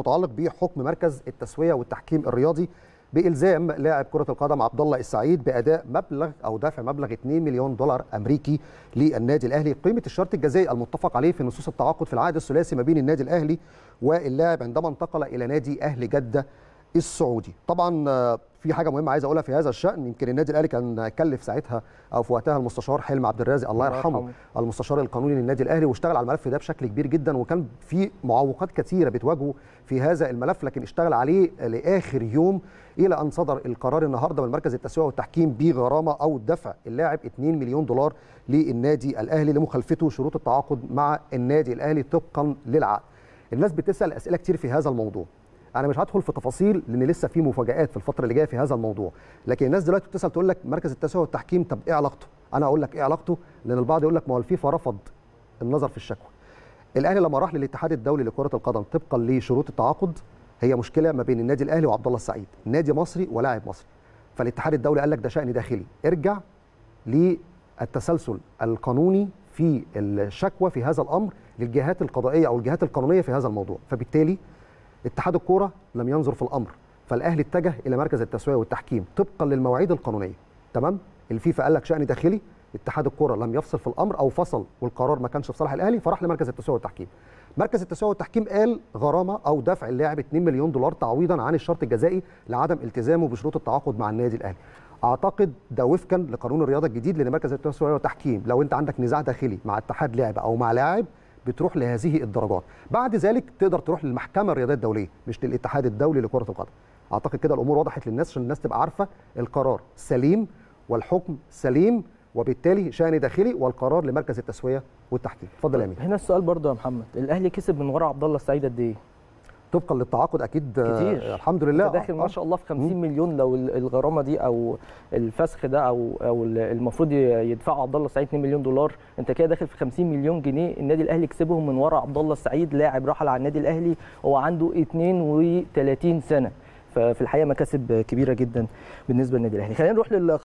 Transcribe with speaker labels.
Speaker 1: متعلق بحكم مركز التسويه والتحكيم الرياضي بالزام لاعب كره القدم عبد الله السعيد باداء مبلغ او دفع مبلغ 2 مليون دولار امريكي للنادي الاهلي قيمه الشرط الجزائي المتفق عليه في نصوص التعاقد في العقد الثلاثي ما بين النادي الاهلي واللاعب عندما انتقل الى نادي اهلي جده السعودي طبعا في حاجه مهمه عايز اقولها في هذا الشان يمكن النادي الاهلي كان كلف ساعتها او في وقتها المستشار حلم عبد الرازق الله يرحمه المستشار القانوني للنادي الاهلي واشتغل على الملف ده بشكل كبير جدا وكان في معوقات كثيره بتواجهه في هذا الملف لكن اشتغل عليه لاخر يوم الى ان صدر القرار النهارده من مركز التسويه والتحكيم بغرامه او دفع اللاعب 2 مليون دولار للنادي الاهلي لمخالفته شروط التعاقد مع النادي الاهلي طبقا للعقد. الناس بتسال اسئله كتير في هذا الموضوع. انا مش هدخل في تفاصيل لان لسه في مفاجات في الفتره اللي جايه في هذا الموضوع لكن الناس دلوقتي بتسال تقول لك مركز التسويه والتحكيم طب ايه علاقته انا اقول لك ايه علاقته لان البعض يقول لك ما هو الفيفا رفض النظر في الشكوى الاهلي لما راح للاتحاد الدولي لكره القدم طبقا لشروط التعاقد هي مشكله ما بين النادي الاهلي وعبد الله السعيد نادي مصري ولاعب مصري فالاتحاد الدولي قال لك ده شان داخلي ارجع للتسلسل القانوني في الشكوى في هذا الامر للجهات القضائيه او الجهات القانونيه في هذا الموضوع فبالتالي اتحاد الكوره لم ينظر في الامر فالاهلي اتجه الى مركز التسويه والتحكيم طبقا للمواعيد القانونيه تمام الفيفا قال لك شان داخلي اتحاد الكوره لم يفصل في الامر او فصل والقرار ما كانش في صالح الاهلي فراح لمركز التسويه والتحكيم مركز التسويه والتحكيم قال غرامه او دفع اللاعب 2 مليون دولار تعويضا عن الشرط الجزائي لعدم التزامه بشروط التعاقد مع النادي الاهلي اعتقد ده وفقا لقانون الرياضه الجديد لان مركز التسويه والتحكيم لو انت عندك نزاع داخلي مع اتحاد لعبه او مع لاعب بتروح لهذه الدرجات بعد ذلك تقدر تروح للمحكمه الرياضيه الدوليه مش للاتحاد الدولي لكره القدم اعتقد كده الامور وضحت للناس عشان الناس تبقى عارفه القرار سليم والحكم سليم وبالتالي شان داخلي والقرار لمركز التسويه
Speaker 2: والتحكيم اتفضل يا امين هنا السؤال برضه يا محمد الاهلي كسب من ورا عبد الله السعيد قد ايه طبقا للتعاقد اكيد آه، كتير. الحمد لله داخل ما آه، شاء الله في 50 مم. مليون لو الغرامه دي او الفسخ ده او او المفروض يدفعه عبد الله السعيد 2 مليون دولار انت كده داخل في 50 مليون جنيه النادي الاهلي كسبهم من ورا عبد الله السعيد لاعب راحل على النادي الاهلي هو عنده 32 سنه ففي الحقيقه مكاسب كبيره جدا بالنسبه للنادي الاهلي خلينا نروح لل